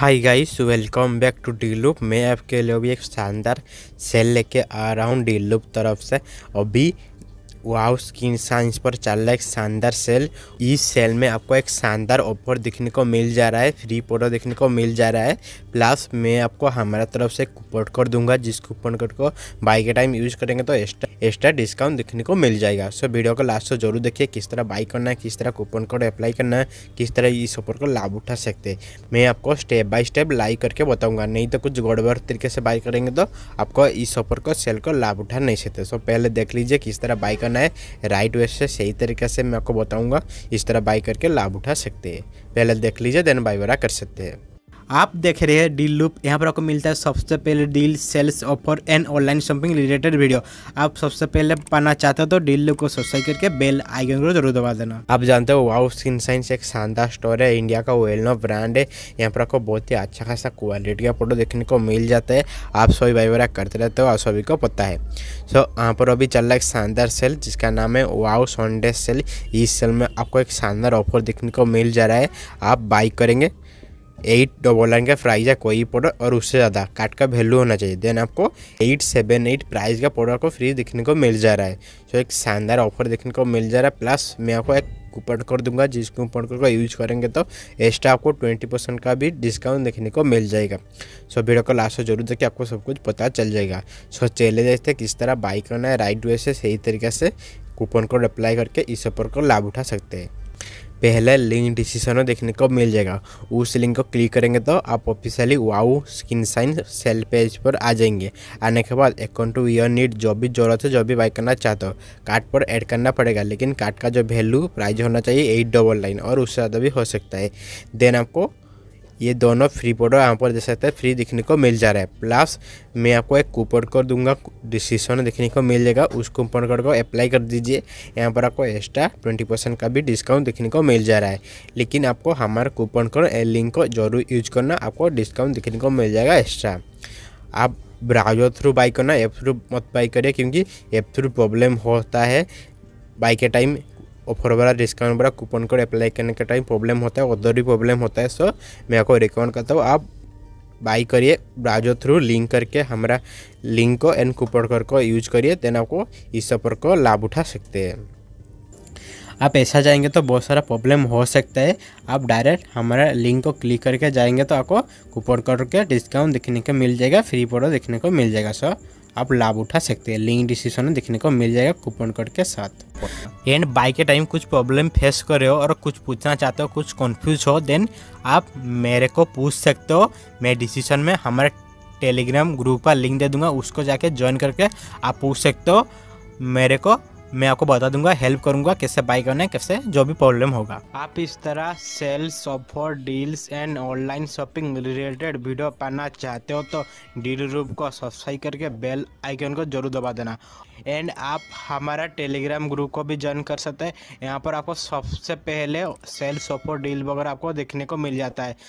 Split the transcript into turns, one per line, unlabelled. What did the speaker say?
hi guys welcome back to deal loop मैं आपके लिए भी एक शानदार सेल लेके आ रहा हूँ डी लूप तरफ से अभी वाव स्किन साइंस पर चल रहा है एक शानदार सेल इस सेल में आपको एक शानदार ऑफर देखने को मिल जा रहा है फ्री प्रोडो देखने को मिल जा रहा है प्लस मैं आपको हमारा तरफ से कूपन कोड दूंगा जिस कूपन कोड को बाई के टाइम यूज़ करेंगे तो एक्स्ट्रा एक्स्ट्रा डिस्काउंट देखने को मिल जाएगा सो वीडियो को लास्ट से जरूर देखिए किस तरह बाई करना है किस तरह कूपन कोड अप्लाई करना है किस तरह इस ऑफर को लाभ उठा सकते मैं आपको स्टेप बाई स्टेप लाइक करके बताऊंगा नहीं तो कुछ गड़बड़ तरीके से बाई करेंगे तो आपको इस ऑफर को सेल को लाभ उठा नहीं सकते सो पहले देख लीजिए किस तरह बाई करना है राइट वे से सही तरीके से मैं आपको बताऊंगा इस तरह बाई करके लाभ उठा सकते हैं पहले देख लीजिए देन बाई वगैरह कर सकते हैं आप देख रहे हैं डील लूप यहाँ पर आपको मिलता है सबसे पहले deal sales offer and online shopping related video आप सबसे पहले पाना चाहते हो तो डील लूप को सब्सक्राइब करके बेल आइकन को जरूर दबा देना आप जानते हो वाउ स्किन साइंस एक शानदार स्टोर है इंडिया का वेल नो ब्रांड है यहाँ पर आपको बहुत ही अच्छा खासा क्वालिटी का फोटो देखने को मिल जाता है आप सभी भाई वगैरह करते रहते हो आप सभी को पता है सो यहाँ पर अभी चल रहा है एक शानदार सेल जिसका नाम है वाओ सॉन्डे सेल इस सेल में आपको एक शानदार ऑफर देखने को मिल जा रहा है आप बाई करेंगे एट डबल नाइन का प्राइस है कोई प्रोडक्ट और उससे ज़्यादा काट का वैल्यू होना चाहिए देन आपको एट सेवन एट प्राइस का प्रोडक्ट को फ्री देखने को मिल जा रहा है सो एक शानदार ऑफर देखने को मिल जा रहा है प्लस मैं आपको एक कूपन कोड दूंगा जिस कूपन कोड का यूज करेंगे तो एक्स्ट्रा आपको ट्वेंटी परसेंट का भी डिस्काउंट देखने को मिल जाएगा सो वीडियो को लास्ट जरूर देखिए आपको सब कुछ पता चल जाएगा सो चले देखते किस तरह बाइक करना है राइट वे से सही तरीके से कूपन कोड अप्लाई करके इस ऑफर को लाभ उठा सकते हैं पहला लिंक में देखने को मिल जाएगा उस लिंक को क्लिक करेंगे तो आप officially Wow Skin Science sale page पर आ जाएंगे आने के बाद अकाउंट टू योर नीड जो भी जरूरत है जो भी बाई करना चाहते हो कार्ड पर ऐड करना पड़ेगा लेकिन कार्ड का जो वैल्यू प्राइज होना चाहिए एट डबल नाइन और उससे ज़्यादा भी हो सकता है देन आपको ये दोनों फ्री प्रोडक्ट यहाँ पर देख सकते हैं फ्री देखने को मिल जा रहा है प्लस मैं आपको एक कूपन कोड दूंगा डिस्क्रिप्शन देखने को मिल जाएगा उस कूपन कोड को अप्लाई कर दीजिए यहाँ पर आपको एक्स्ट्रा ट्वेंटी परसेंट का भी डिस्काउंट देखने को मिल जा रहा है लेकिन आपको हमारा कूपन कोड लिंक को जरूर यूज करना आपको डिस्काउंट देखने को मिल जाएगा एक्स्ट्रा आप ब्राउजर थ्रू बाई करना ऐप थ्रू मत बाई करिए क्योंकि ऐप थ्रू प्रॉब्लम होता है बाई के टाइम ऑफर वाला डिस्काउंट वाला कूपन कोड अप्लाई करने का टाइम प्रॉब्लम होता है उधर भी प्रॉब्लम होता है सो मैं आपको रिकमेंड करता हूँ आप बाई करिए ब्राउजर थ्रू लिंक करके हमारा लिंक को एंड कूपन कोड को यूज करिए देन आपको इस ऑफर को लाभ उठा सकते हैं आप ऐसा जाएंगे तो बहुत सारा प्रॉब्लम हो सकता है आप डायरेक्ट हमारा लिंक को क्लिक करके जाएंगे तो आपको कूपन कोड के डिस्काउंट देखने को मिल जाएगा फ्री प्रोडक्ट देखने को मिल जाएगा सर आप लाभ उठा सकते हैं लिंक डिस्क्रिप्शन में देखने को मिल जाएगा कूपन कोड के साथ एंड बाइक के टाइम कुछ प्रॉब्लम फेस कर रहे हो और कुछ पूछना चाहते हो कुछ कन्फ्यूज हो देन आप मेरे को पूछ सकते हो मैं डिसीजन में हमारे टेलीग्राम ग्रुप का लिंक दे दूंगा उसको जाके ज्वाइन करके आप पूछ सकते हो मेरे को मैं आपको बता दूंगा हेल्प करूंगा कैसे बाई करना है कैसे जो भी प्रॉब्लम होगा आप इस तरह sales offer deals and online shopping related video पाना चाहते हो तो डील रूप को सब्सक्राइब करके बेल आइकन को जरूर दबा देना एंड आप हमारा टेलीग्राम ग्रुप को भी ज्वाइन कर सकते हैं यहाँ पर आपको सबसे पहले सेल्स ऑफर डील वगैरह आपको देखने को मिल जाता है